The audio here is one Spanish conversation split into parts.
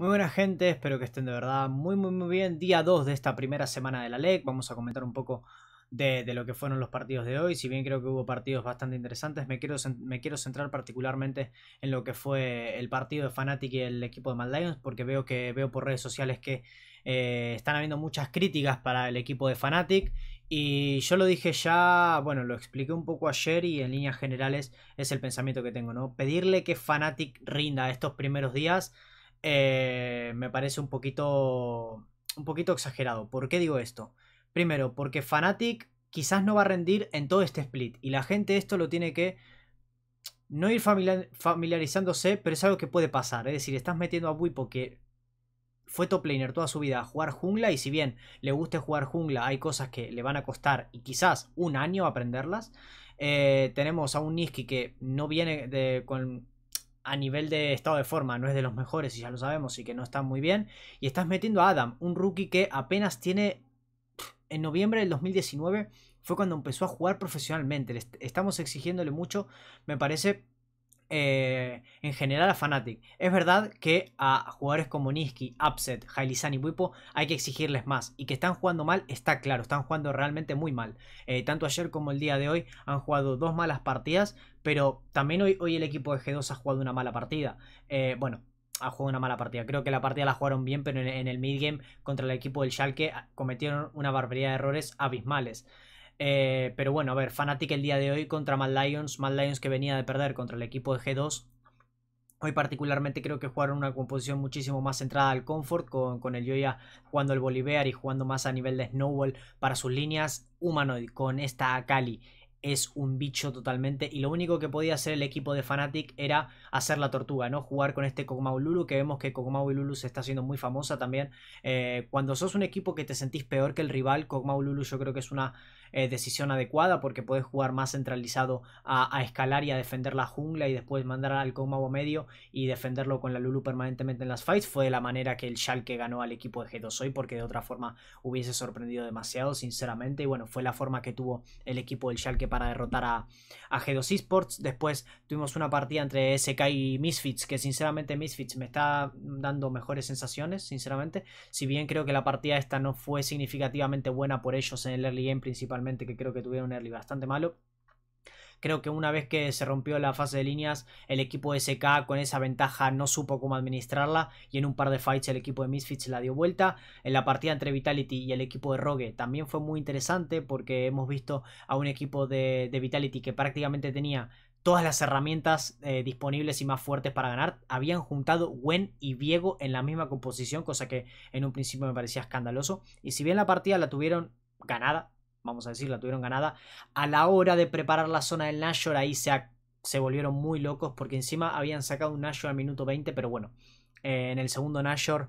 Muy buena gente, espero que estén de verdad muy muy muy bien. Día 2 de esta primera semana de la LEC, vamos a comentar un poco de, lo que fueron los partidos de hoy. Si bien creo que hubo partidos bastante interesantes, me quiero, me quiero centrar particularmente en lo que fue el partido de Fnatic y el equipo de Mad porque veo que veo por redes sociales que eh, están habiendo muchas críticas para el equipo de Fnatic. Y yo lo dije ya, bueno, lo expliqué un poco ayer y en líneas generales es el pensamiento que tengo, ¿no? Pedirle que Fnatic rinda estos primeros días eh, me parece un poquito, un poquito exagerado. ¿Por qué digo esto? Primero, porque Fnatic quizás no va a rendir en todo este split y la gente esto lo tiene que no ir familiarizándose, pero es algo que puede pasar. Es decir, estás metiendo a Wipo que fue top laner toda su vida a jugar jungla y si bien le guste jugar jungla, hay cosas que le van a costar y quizás un año aprenderlas. Eh, tenemos a un Niski que no viene de, con, a nivel de estado de forma no es de los mejores y ya lo sabemos y que no está muy bien. Y estás metiendo a Adam, un rookie que apenas tiene... En noviembre del 2019 fue cuando empezó a jugar profesionalmente. Estamos exigiéndole mucho, me parece, eh, en general a Fnatic. Es verdad que a jugadores como Niski, Upset, Hailizan y Wipo hay que exigirles más. Y que están jugando mal, está claro, están jugando realmente muy mal. Eh, tanto ayer como el día de hoy han jugado dos malas partidas, pero también hoy, hoy el equipo de G2 ha jugado una mala partida. Eh, bueno, ha jugado una mala partida. Creo que la partida la jugaron bien, pero en, el el midgame contra el equipo del Schalke ah, cometieron una barbaridad de errores abismales. Eh, pero bueno, a ver, Fnatic el día de hoy contra Mad Lions. Mad Lions que venía de perder contra el equipo de G2. Hoy particularmente creo que jugaron una composición muchísimo más centrada al comfort, con, con el Yoya jugando el Bolivar y jugando más a nivel de Snowball para sus líneas. Humanoid con esta Akali es un bicho totalmente. Y lo único que podía hacer el equipo de Fnatic era hacer la tortuga, ¿no? Jugar con este Kog'Maw Lulu, que vemos que y Lulu se está haciendo muy famosa también. Eh, cuando sos un equipo que te sentís peor que el rival, Kog'Maw Lulu yo creo que es una eh, decisión adecuada porque podés jugar más centralizado a, escalar y a defender la jungla y después mandar al Kog'Maw medio y defenderlo con la Lulu permanentemente en las fights. Fue de la manera que el Schalke ganó al equipo de G2 hoy porque de otra forma hubiese sorprendido demasiado, sinceramente. Y bueno, fue la forma que tuvo el equipo del Schalke para derrotar a, G2 Esports. Después tuvimos una partida entre SK y Misfits, que sinceramente Misfits me está dando mejores sensaciones, sinceramente. Si bien creo que la partida esta no fue significativamente buena por ellos en el early game principalmente, que creo que tuvieron un early bastante malo. Creo que una vez que se rompió la fase de líneas, el equipo de SK con esa ventaja no supo cómo administrarla y en un par de fights el equipo de Misfits la dio vuelta. En la partida entre Vitality y el equipo de Rogue también fue muy interesante porque hemos visto a un equipo de, Vitality que prácticamente tenía todas las herramientas eh, disponibles y más fuertes para ganar. Habían juntado Gwen y Viego en la misma composición, cosa que en un principio me parecía escandaloso. Y si bien la partida la tuvieron ganada, vamos a decir, la tuvieron ganada. A la hora de preparar la zona del Nashor, ahí se, se volvieron muy locos porque encima habían sacado un Nashor al minuto 20, pero bueno, eh, en el segundo Nashor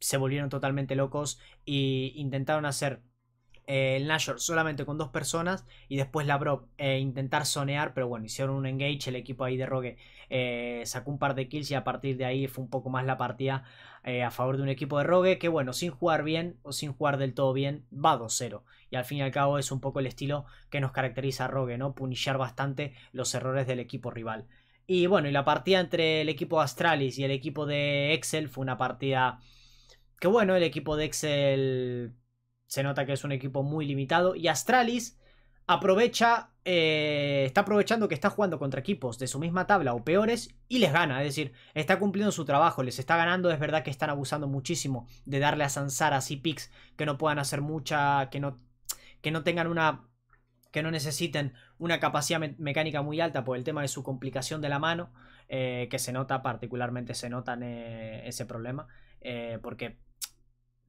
se volvieron totalmente locos y intentaron hacer eh, el Nashor solamente con dos personas y después la Brock eh, intentar sonear, pero bueno, hicieron un engage, el equipo ahí de Rogue eh, sacó un par de kills y a partir de ahí fue un poco más la partida a favor de un equipo de Rogue que bueno, sin jugar bien o sin jugar del todo bien, va 2-0. Y al fin y al cabo es un poco el estilo que nos caracteriza a Rogue, ¿no? Punillar bastante los errores del equipo rival. Y bueno, y la partida entre el equipo Astralis y el equipo de Excel fue una partida que bueno, el equipo de Excel se nota que es un equipo muy limitado. Y Astralis aprovecha, eh, está aprovechando que está jugando contra equipos de su misma tabla o peores y les gana. Es decir, está cumpliendo su trabajo, les está ganando. Es verdad que están abusando muchísimo de darle a Sansaras y picks que no puedan hacer mucha, que no, que no tengan una que no necesiten una capacidad mecánica muy alta por el tema de su complicación de la mano, eh, que se nota, particularmente se nota eh, ese problema, porque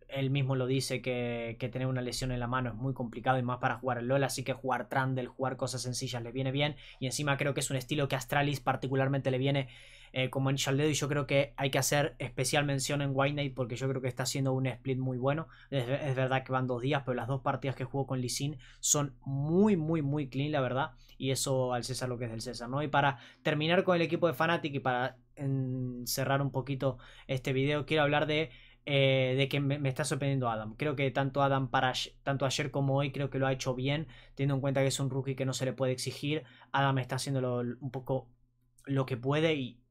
él mismo lo dice que, tener una lesión en la mano es muy complicado y más para jugar el LOL, así que jugar Trundle, jugar cosas sencillas le viene bien. Y encima creo que es un estilo que a Astralis particularmente le viene eh, como en al Y yo creo que hay que hacer especial mención en White Knight porque yo creo que está haciendo un split muy bueno. Es, verdad que van dos días, pero las dos partidas que jugó con Lisin son muy, muy, muy clean, la verdad. Y eso al César lo que es del César, ¿no? Y para terminar con el equipo de Fanatic y para cerrar un poquito este video, quiero hablar de eh, de que me, está sorprendiendo Adam. Creo que tanto Adam para tanto ayer como hoy creo que lo ha hecho bien, teniendo en cuenta que es un rookie que no se le puede exigir. Adam está haciendo un poco lo que puede y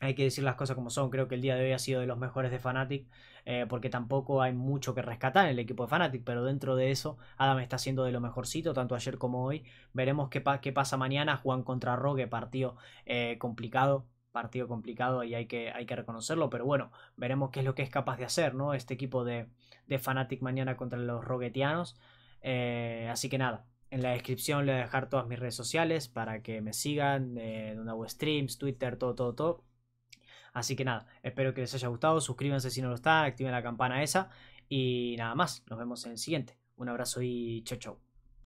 hay que decir las cosas como son. Creo que el día de hoy ha sido de los mejores de Fnatic, eh, porque tampoco hay mucho que rescatar en el equipo de Fnatic, pero dentro de eso, Adam está haciendo de lo mejorcito, tanto ayer como hoy. Veremos qué, qué pasa mañana. Juan contra Rogue, partido eh, complicado partido complicado y hay que, hay que reconocerlo, pero bueno, veremos qué es lo que es capaz de hacer, ¿no? Este equipo de, de Fanatic mañana contra los Roguetianos. Eh, así que nada, en la descripción le voy a dejar todas mis redes sociales para que me sigan, eh, donde hago streams, Twitter, todo, todo, todo. Así que nada, espero que les haya gustado, suscríbanse si no lo están, activen la campana esa y nada más, nos vemos en el siguiente. Un abrazo y chau chau.